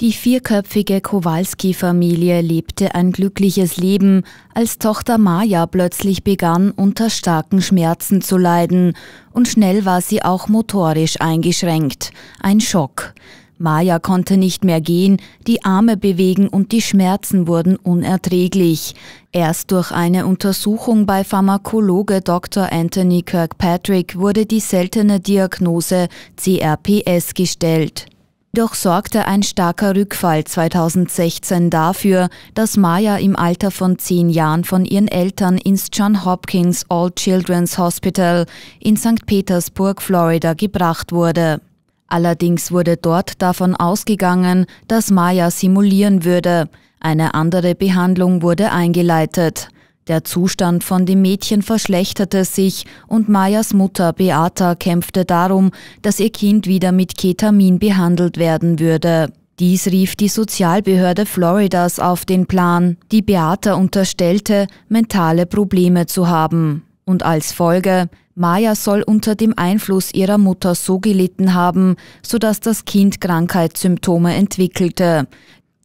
Die vierköpfige Kowalski-Familie lebte ein glückliches Leben, als Tochter Maja plötzlich begann, unter starken Schmerzen zu leiden und schnell war sie auch motorisch eingeschränkt. Ein Schock. Maja konnte nicht mehr gehen, die Arme bewegen und die Schmerzen wurden unerträglich. Erst durch eine Untersuchung bei Pharmakologe Dr. Anthony Kirkpatrick wurde die seltene Diagnose CRPS gestellt. Doch sorgte ein starker Rückfall 2016 dafür, dass Maya im Alter von zehn Jahren von ihren Eltern ins John Hopkins All Children's Hospital in St. Petersburg, Florida gebracht wurde. Allerdings wurde dort davon ausgegangen, dass Maya simulieren würde. Eine andere Behandlung wurde eingeleitet. Der Zustand von dem Mädchen verschlechterte sich und Mayas Mutter Beata kämpfte darum, dass ihr Kind wieder mit Ketamin behandelt werden würde. Dies rief die Sozialbehörde Floridas auf den Plan, die Beata unterstellte, mentale Probleme zu haben. Und als Folge, Maya soll unter dem Einfluss ihrer Mutter so gelitten haben, sodass das Kind Krankheitssymptome entwickelte.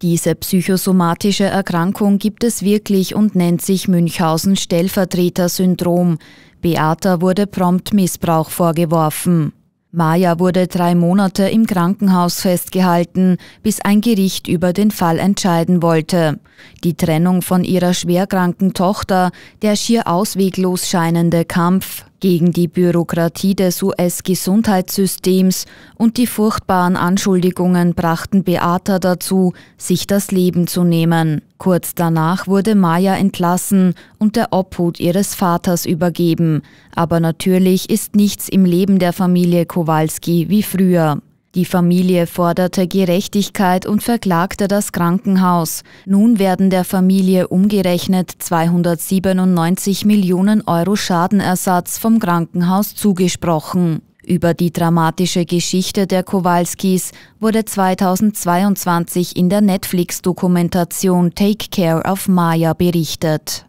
Diese psychosomatische Erkrankung gibt es wirklich und nennt sich Münchhausen-Stellvertreter-Syndrom. Beata wurde prompt Missbrauch vorgeworfen. Maja wurde drei Monate im Krankenhaus festgehalten, bis ein Gericht über den Fall entscheiden wollte. Die Trennung von ihrer schwerkranken Tochter, der schier ausweglos scheinende Kampf gegen die Bürokratie des US-Gesundheitssystems und die furchtbaren Anschuldigungen brachten Beata dazu, sich das Leben zu nehmen. Kurz danach wurde Maya entlassen und der Obhut ihres Vaters übergeben. Aber natürlich ist nichts im Leben der Familie Kowalski wie früher. Die Familie forderte Gerechtigkeit und verklagte das Krankenhaus. Nun werden der Familie umgerechnet 297 Millionen Euro Schadenersatz vom Krankenhaus zugesprochen. Über die dramatische Geschichte der Kowalskis wurde 2022 in der Netflix-Dokumentation Take Care of Maya berichtet.